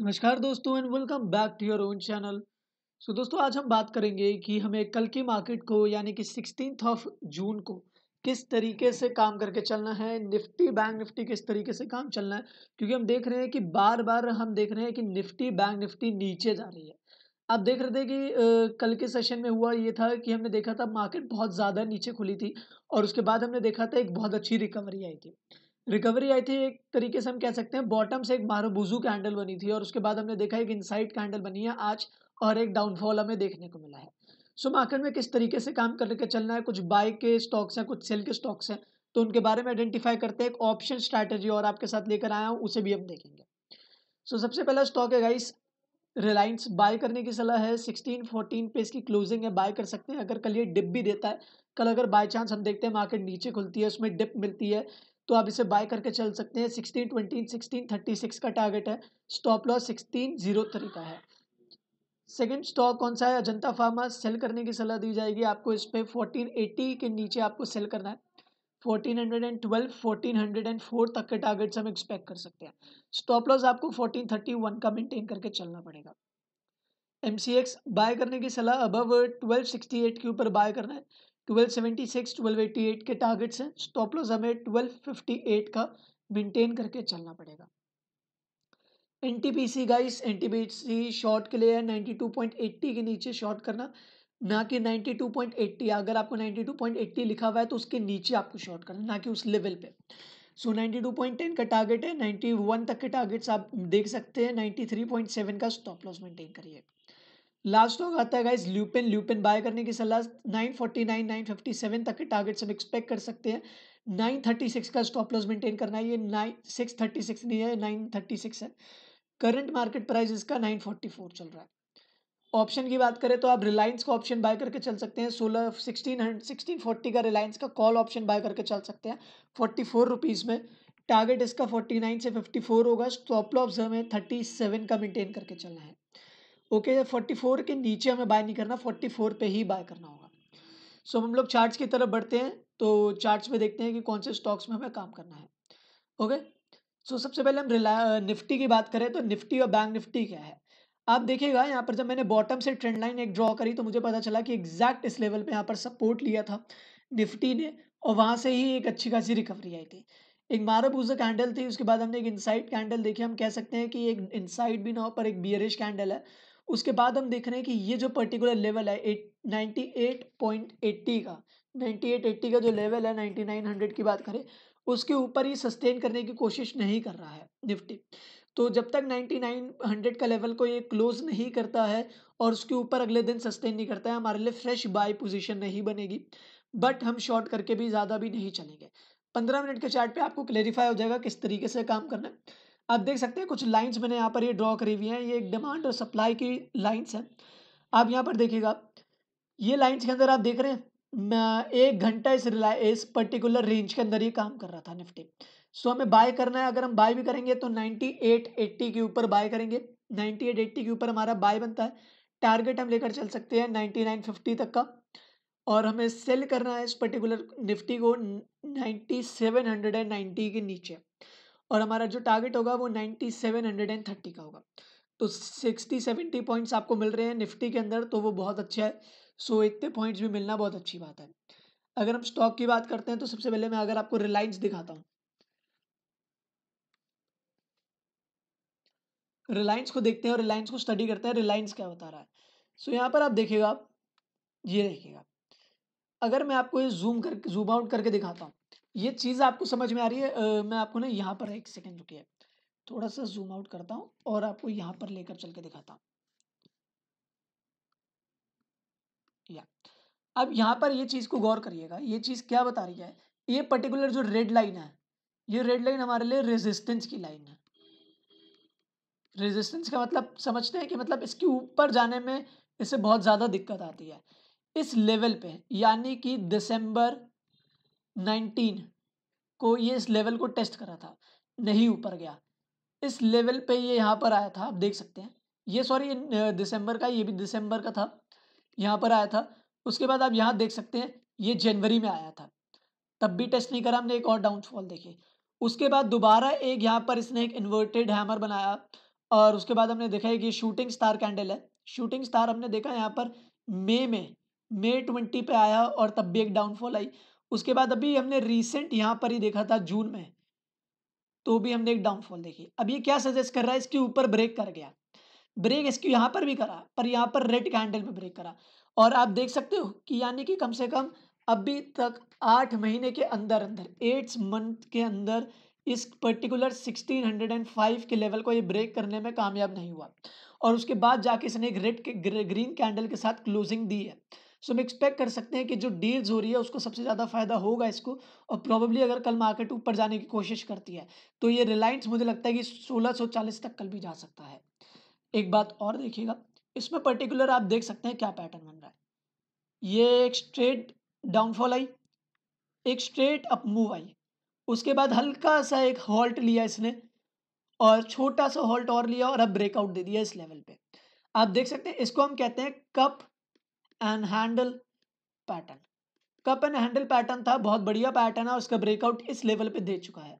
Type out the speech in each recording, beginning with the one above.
नमस्कार दोस्तों and welcome back to your own channel so दोस्तों आज हम बात करेंगे कि हमें कल की मार्केट को यानी कि सिक्सटीन ऑफ जून को किस तरीके से काम करके चलना है निफ्टी बैंक निफ्टी किस तरीके से काम चलना है क्योंकि हम देख रहे हैं कि बार बार हम देख रहे हैं कि निफ्टी बैंक निफ्टी नीचे जा रही है आप देख रहे थे कि कल के सेशन में हुआ ये था कि हमने देखा था मार्केट बहुत ज़्यादा नीचे खुली थी और उसके बाद हमने देखा था एक बहुत अच्छी रिकवरी आई थी रिकवरी आई थी एक तरीके से हम कह सकते हैं बॉटम से एक मारूबुजू कैंडल बनी थी और उसके बाद हमने देखा एक इनसाइड कैंडल बनी है आज और एक डाउनफॉल हमें देखने को मिला है सो मार्केट में किस तरीके से काम करके चलना है कुछ बाय के स्टॉक्स हैं कुछ सेल के स्टॉक्स हैं तो उनके बारे में आइडेंटिफाई करते हैं एक ऑप्शन स्ट्रैटेजी और आपके साथ लेकर आया हूँ उसे भी हम देखेंगे सो सबसे पहला स्टॉक है गाइस रिलायंस बाय करने की सलाह है सिक्सटीन फोर्टीन पे इसकी क्लोजिंग है बाय कर सकते हैं अगर कल ये डिप भी देता है कल अगर बाय चांस हम देखते हैं मार्केट नीचे खुलती है उसमें डिप मिलती है तो आप इसे बाय करके चल सकते हैं sixteen twenty sixteen thirty six का टारगेट है stop loss sixteen zero three का है सेकेंड स्टॉक कौन सा है अजंता फार्मा सेल करने की सलाह दी जाएगी आपको इस पर फोर्टीन एटी के नीचे आपको सेल करना है fourteen hundred and twelve fourteen hundred and four तक के टारगेट्स हम एक्सपेक्ट कर सकते हैं स्टॉप लॉस आपको फोर्टीन थर्टी वन का मेंटेन करके चलना पड़ेगा एम सी एक्स बाय करने की सलाह अबव ट्वेल्व सिक्सटी एट के ऊपर बाय करना है 1276 1288 के टारगेट्स हैं स्टॉप लॉस हमें 1258 का मेंटेन करके चलना पड़ेगा N T P C guys N T P C short के लिए है 92.80 के नीचे शॉर्ट करना ना कि 92.80 अगर आपको 92.80 लिखा हुआ है तो उसके नीचे आपको शॉर्ट करना ना कि उस लेवल पे सो so, 92.10 का टारगेट है 91 तक के टारगेट्स आप देख सकते हैं 93.7 का स्टॉप लॉस मेंटेन करिए लास्ट लॉन्ग आता है गाइस ल्यूपिन ल्यूपिन बाय करने की सलाह 949 957 तक के टारगेट्स हम एक्सपेक्ट कर सकते हैं 936 का स्टॉप लॉस मेंटेन करना है ये नाइन सिक्स थर्टी सिक्स नहीं है नाइन थर्टी सिक्स है करंट मार्केट प्राइस इसका नाइन फोर्टी फोर चल रहा है ऑप्शन की बात करें तो आप रिलायंस का ऑप्शन बाय करके चल सकते हैं सोलह सिक्सटीन सिक्सटीन फोर्टी का रिलायंस का कॉल ऑप्शन बाय करके चल सकते हैं फोर्टी फोर रुपीज़ में टारगेट इसका फोर्टी नाइन से फिफ्टी फोर होगा स्टॉप लॉस हमें थर्टी सेवन का मेंटेन करके चलना है ओके तो फोर्टी फोर के नीचे हमें बाय नहीं करना फोर्टी फोर पे ही बाय करना होगा सो so, हम लोग चार्ट्स की तरफ बढ़ते हैं तो चार्ट्स में देखते हैं कि कौन से स्टॉक्स में हमें काम करना है ओके okay? सो so, सबसे पहले हम रिला निफ्टी की बात करें तो निफ्टी और बैंक निफ्टी क्या है आप देखिएगा यहाँ पर जब मैंने बॉटम से ट्रेंड लाइन एक ड्रॉ करी तो मुझे पता चला कि एग्जैक्ट इस लेवल पर यहाँ पर सपोर्ट लिया था निफ्टी ने और वहाँ से ही एक अच्छी खासी रिकवरी आई थी एक मारो पूजा कैंडल थी उसके बाद हमने एक इनसाइड कैंडल देखी हम कह सकते हैं कि एक इनसाइड भी ना हो पर एक बियरिश कैंडल है उसके बाद हम देख रहे हैं कि ये जो पर्टिकुलर लेवल है eight ninety eight point eighty का नाइन्टी एट एट्टी का जो लेवल है नाइन्टी नाइन हंड्रेड की बात करें उसके ऊपर ही सस्टेन करने की कोशिश नहीं कर रहा है निफ्टी तो जब तक 9900 का लेवल को ये क्लोज नहीं करता है और उसके ऊपर अगले दिन सस्टेन नहीं करता है हमारे लिए फ्रेश बाय पोजीशन नहीं बनेगी बट हम शॉर्ट करके भी ज़्यादा भी नहीं चलेंगे पंद्रह मिनट के चार्ट पे आपको क्लेरिफाई हो जाएगा किस तरीके से काम करना है आप देख सकते हैं कुछ लाइंस मैंने यहाँ पर ये ड्रॉ करी हुई हैं ये एक डिमांड और सप्लाई की लाइंस हैं आप यहाँ पर देखिएगा ये लाइंस के अंदर आप देख रहे हैं एक घंटा इस रिला इस पर्टिकुलर रेंज के अंदर ये काम कर रहा था निफ्टी सो हमें बाय करना है अगर हम बाय भी करेंगे तो नाइन्टी के ऊपर बाय करेंगे नाइन्टी के ऊपर हमारा बाय बनता है टारगेट हम लेकर चल सकते हैं नाइन्टी तक का और हमें सेल करना है इस पर्टिकुलर निफ्टी को नाइन्टी के नीचे और हमारा जो टारगेट होगा वो ninety seven hundred and thirty का होगा तो सिक्सटी सेवेंटी पॉइंट्स आपको मिल रहे हैं निफ्टी के अंदर तो वो बहुत अच्छा है सो इतने पॉइंट्स भी मिलना बहुत अच्छी बात है अगर हम स्टॉक की बात करते हैं तो सबसे पहले मैं अगर आपको रिलायंस दिखाता हूँ रिलायंस को देखते हैं और रिलायंस को स्टडी करते हैं रिलायंस क्या बता रहा है सो so, यहाँ पर आप देखिएगा ये देखिएगा अगर मैं आपको ये जूम करके जूम आउट करके दिखाता हूँ ये चीज़ आपको समझ में आ रही है आ, मैं आपको ना यहाँ पर एक सेकेंड रुकिए थोड़ा सा जूम आउट करता हूँ और आपको यहाँ पर लेकर चल के दिखाता हूँ या अब यहाँ पर ये चीज़ को गौर करिएगा ये चीज़ क्या बता रही है ये पर्टिकुलर जो रेड लाइन है ये रेड लाइन हमारे लिए रेजिस्टेंस की लाइन है रेजिस्टेंस का मतलब समझते हैं कि मतलब इसके ऊपर जाने में इसे बहुत ज़्यादा दिक्कत आती है इस लेवल पे यानी कि दिसंबर नाइनटीन को ये इस लेवल को टेस्ट करा था नहीं ऊपर गया इस लेवल पे ये यहाँ पर आया था आप देख सकते हैं ये सॉरी दिसंबर का ये भी दिसंबर का था यहाँ पर आया था उसके बाद आप यहाँ देख सकते हैं ये जनवरी में आया था तब भी टेस्ट नहीं करा हमने एक और डाउनफॉल देखी उसके बाद दोबारा एक यहाँ पर इसने एक इन्वर्टेड हैमर बनाया और उसके बाद हमने देखा है कि शूटिंग स्टार कैंडल है शूटिंग स्टार हमने देखा यहाँ पर मे में मे ट्वेंटी पे आया और तब भी एक डाउनफॉल आई उसके बाद अभी हमने रिसेंट यहाँ पर ही देखा था जून में तो भी हमने एक डाउनफॉल देखी अब ये क्या सजेस्ट कर रहा है इसके ऊपर ब्रेक कर गया ब्रेक इसके यहाँ पर भी करा पर यहाँ पर रेड कैंडल में ब्रेक करा और आप देख सकते हो कि यानी कि कम से कम अभी तक आठ महीने के अंदर अंदर एट मंथ के अंदर इस पर्टिकुलर 1605 के लेवल को ये ब्रेक करने में कामयाब नहीं हुआ और उसके बाद जाके इसने एक रेड ग्रीन कैंडल के साथ क्लोजिंग दी है सो हम एक्सपेक्ट कर सकते हैं कि जो डील्स हो रही है उसको सबसे ज़्यादा फायदा होगा इसको और प्रॉब्ली अगर कल मार्केट ऊपर जाने की कोशिश करती है तो ये रिलायंस मुझे लगता है कि सोलह तक कल भी जा सकता है एक बात और देखिएगा इसमें पर्टिकुलर आप देख सकते हैं क्या पैटर्न बन रहा है ये एक स्ट्रेट डाउनफॉल आई एक स्ट्रेट अप मूव आई उसके बाद हल्का सा एक हॉल्ट लिया इसने और छोटा सा हॉल्ट और लिया और अब ब्रेकआउट दे दिया इस लेवल पे आप देख सकते हैं इसको हम कहते हैं cup and handle pattern cup and handle pattern था बहुत बढ़िया पैटर्न है उसका ब्रेकआउट इस लेवल पे दे चुका है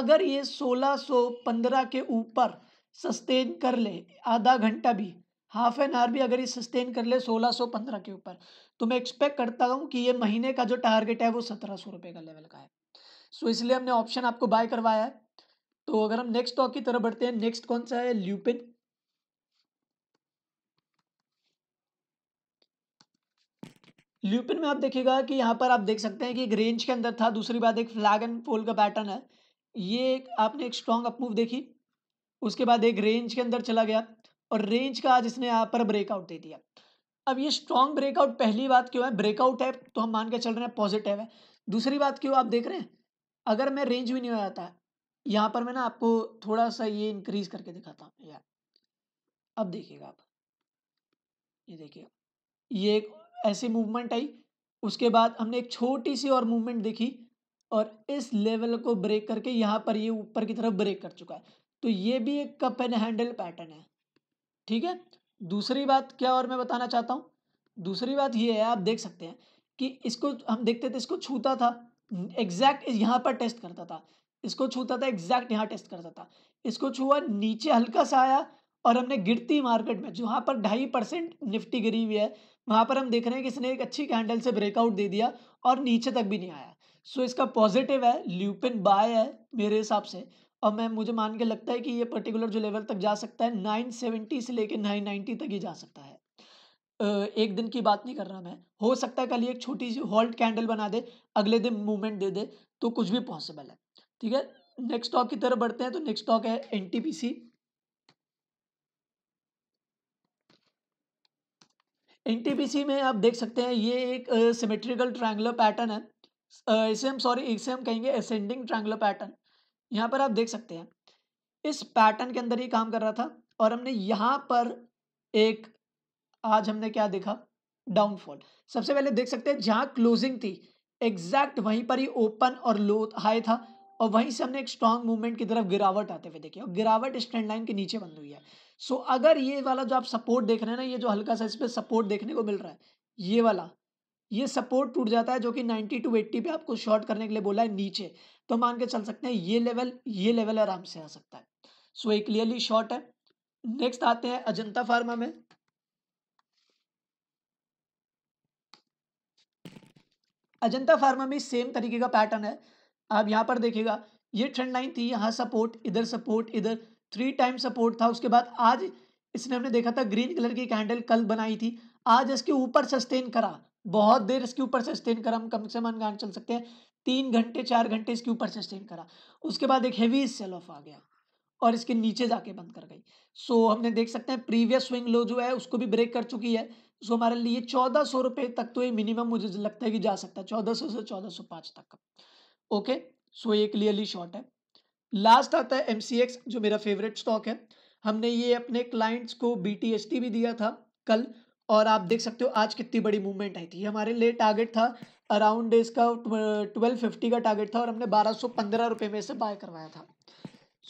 अगर ये 1615 के ऊपर सस्टेन कर ले आधा घंटा भी हाफ एन आवर भी अगर ये सस्टेन कर ले 1615 के ऊपर तो मैं एक्सपेक्ट करता हूँ कि ये महीने का जो टारगेट है वो सत्रह सौ रुपये का लेवल का है सो इसलिए हमने ऑप्शन आपको बाय करवाया है तो अगर हम नेक्स्ट स्टॉक की तरफ बढ़ते हैं नेक्स्ट कौन सा है ल्यूपिन ल्यूपिन में आप देखिएगा कि यहाँ पर आप देख सकते हैं कि एक रेंज के अंदर था दूसरी बात एक फ्लैग एंड फोल का पैटर्न है ये एक आपने एक स्ट्रॉन्ग अपमूव देखी उसके बाद एक रेंज के अंदर चला गया और रेंज का आज इसने यहाँ पर ब्रेकआउट दे दिया अब ये स्ट्रॉन्ग ब्रेकआउट पहली बात क्यों है ब्रेकआउट है तो हम मान के चल रहे हैं पॉजिटिव है दूसरी बात क्यों आप देख रहे हैं अगर मैं रेंज भी नहीं हो जाता है यहाँ पर मैं ना आपको थोड़ा सा ये इंक्रीज करके दिखाता हूँ यार अब देखिएगा आप ये देखिए ये एक ऐसी मूवमेंट आई उसके बाद हमने एक छोटी सी और मूवमेंट देखी और इस लेवल को ब्रेक करके यहाँ पर ये ऊपर की तरफ ब्रेक कर चुका है तो ये भी एक कप एंड हैंडल पैटर्न है ठीक है दूसरी बात क्या और मैं बताना चाहता हूँ दूसरी बात ये है आप देख सकते हैं कि इसको हम देखते थे इसको छूता था एग्जैक्ट यहाँ पर टेस्ट करता था इसको छूता था एग्जैक्ट यहाँ टेस्ट करता था इसको छुआ नीचे हल्का सा आया और हमने गिरती मार्केट में जहाँ पर ढाई परसेंट निफ्टी गिरी हुई है वहाँ पर हम देख रहे हैं कि इसने एक अच्छी कैंडल से ब्रेकआउट दे दिया और नीचे तक भी नहीं आया सो इसका पॉजिटिव है ल्यूपिन बाय है मेरे हिसाब से और मैं मुझे मान के लगता है कि ये पर्टिकुलर जो लेवल तक जा सकता है नाइन सेवेंटी से लेकर नाइन नाइन्टी तक ही जा सकता है एक दिन की बात नहीं कर रहा मैं हो सकता है कल एक छोटी सी हॉल्ट कैंडल बना दे अगले दिन मूवमेंट दे दे तो कुछ भी पॉसिबल है ठीक है नेक्स्ट स्टॉक की तरफ बढ़ते हैं तो नेक्स्ट स्टॉक है एन एन में आप देख सकते हैं ये एक सिमेट्रिकल ट्रायंगुलर पैटर्न है इसे हम सॉरी इसे हम कहेंगे असेंडिंग ट्रायंगुलर पैटर्न यहाँ पर आप देख सकते हैं इस पैटर्न के अंदर ही काम कर रहा था और हमने यहाँ पर एक आज हमने क्या देखा डाउनफॉल सबसे पहले देख सकते हैं जहाँ क्लोजिंग थी एग्जैक्ट वहीं पर ही ओपन और लो हाई था और वहीं से हमने एक स्ट्रांग मूवमेंट की तरफ गिरावट आते हुए देखी और गिरावट इस ट्रेंड लाइन के नीचे बंद हुई है सो so, अगर ये वाला जो आप सपोर्ट देख रहे हैं ना ये जो हल्का सा इस पर सपोर्ट देखने को मिल रहा है ये वाला ये सपोर्ट टूट जाता है जो कि 90 टू 80 पे आपको शॉर्ट करने के लिए बोला है नीचे तो मान के चल सकते हैं ये लेवल ये लेवल आराम से आ सकता है सो so, एक क्लियरली शॉर्ट है नेक्स्ट आते हैं अजंता फार्मा में अजंता फार्मा में सेम तरीके का पैटर्न है आप यहाँ पर देखिएगा ये ट्रेंड लाइन थी यहाँ सपोर्ट इधर सपोर्ट इधर थ्री टाइम सपोर्ट था उसके बाद आज इसने हमने देखा था ग्रीन कलर की कैंडल कल बनाई थी आज इसके ऊपर सस्टेन करा बहुत देर इसके ऊपर सस्टेन करा हम कम से कम गान चल सकते हैं तीन घंटे चार घंटे इसके ऊपर सस्टेन करा उसके बाद एक हैवी सेल ऑफ आ गया और इसके नीचे जाके बंद कर गई सो so, हमने देख सकते हैं प्रीवियस स्विंग लो जो है उसको भी ब्रेक कर चुकी है सो so, हमारे लिए चौदह सौ रुपये तक तो ये मिनिमम मुझे लगता है कि जा सकता है चौदह सौ से चौदह सौ पाँच तक ओके सो ये क्लियरली शॉर्ट है लास्ट आता है एम जो मेरा फेवरेट स्टॉक है हमने ये अपने क्लाइंट्स को बी भी दिया था कल और आप देख सकते हो आज कितनी बड़ी मूवमेंट आई थी हमारे लिए टारगेट था अराउंड इसका ट्वेल्व फिफ्टी का टारगेट था और हमने बारह सौ पंद्रह रुपये में इसे बाय करवाया था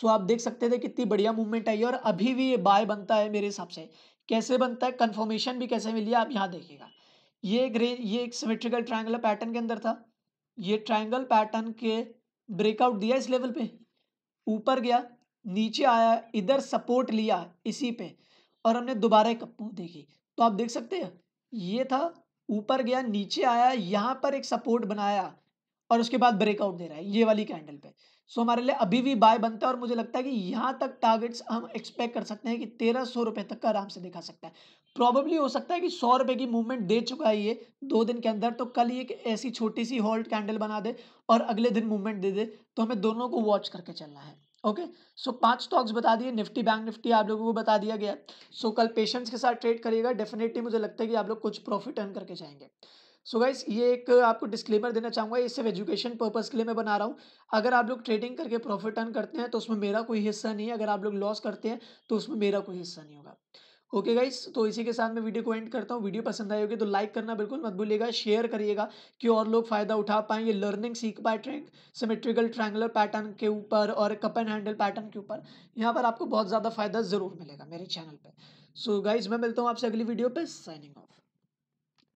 सो आप देख सकते थे कितनी बढ़िया मूवमेंट आई है और अभी भी ये बाय बनता है मेरे हिसाब से कैसे बनता है कन्फर्मेशन भी कैसे मिली आप यहाँ देखिएगा ये एक ये एक सिमेट्रिकल ट्राइंगलर पैटर्न के अंदर था ये ट्रायंगल पैटर्न के ब्रेकआउट दिया इस लेवल पे ऊपर गया नीचे आया इधर सपोर्ट लिया इसी पे और हमने दोबारा एक अपमूव देखी तो आप देख सकते हैं ये था ऊपर गया नीचे आया यहाँ पर एक सपोर्ट बनाया और उसके बाद ब्रेकआउट दे रहा है ये वाली कैंडल पे सो हमारे लिए अभी भी बाय बनता है और मुझे लगता है कि यहाँ तक टारगेट्स हम एक्सपेक्ट कर सकते हैं कि तेरह सौ रुपये तक का आराम से दिखा सकता है प्रॉबेबली हो सकता है कि सौ रुपये की मूवमेंट दे चुका है ये दो दिन के अंदर तो कल ये एक ऐसी छोटी सी होल्ड कैंडल बना दे और अगले दिन मूवमेंट दे दे तो हमें दोनों को वॉच करके चलना है ओके सो पांच स्टॉक्स बता दिए निफ्टी बैंक निफ्टी आप लोगों को बता दिया गया सो so, कल पेशेंस के साथ ट्रेड करिएगा डेफिनेटली मुझे लगता है कि आप लोग कुछ प्रॉफिट अर्न करके जाएंगे सो गाइस ये एक आपको डिस्क्लेमर देना चाहूँगा ये सिर्फ एजुकेशन पर्पज़ के लिए मैं बना रहा हूँ अगर आप लोग ट्रेडिंग करके प्रॉफिट अर्न करते हैं तो उसमें मेरा कोई हिस्सा नहीं है अगर आप लोग लॉस करते हैं तो उसमें मेरा कोई हिस्सा नहीं होगा ओके okay गाइस तो इसी के साथ मैं वीडियो को एंड करता हूँ वीडियो पसंद आई होगी तो लाइक करना बिल्कुल मत भूलिएगा शेयर करिएगा कि और लोग फायदा उठा पाएंगे लर्निंग सीख पाए ट्रेंग सिमेट्रिकल ट्रायंगुलर पैटर्न के ऊपर और कप एंड हैंडल पैटर्न के ऊपर यहाँ पर आपको बहुत ज़्यादा फायदा ज़रूर मिलेगा मेरे चैनल पर सो गाइज मैं मिलता हूँ आपसे अगली वीडियो पर साइनिंग ऑफ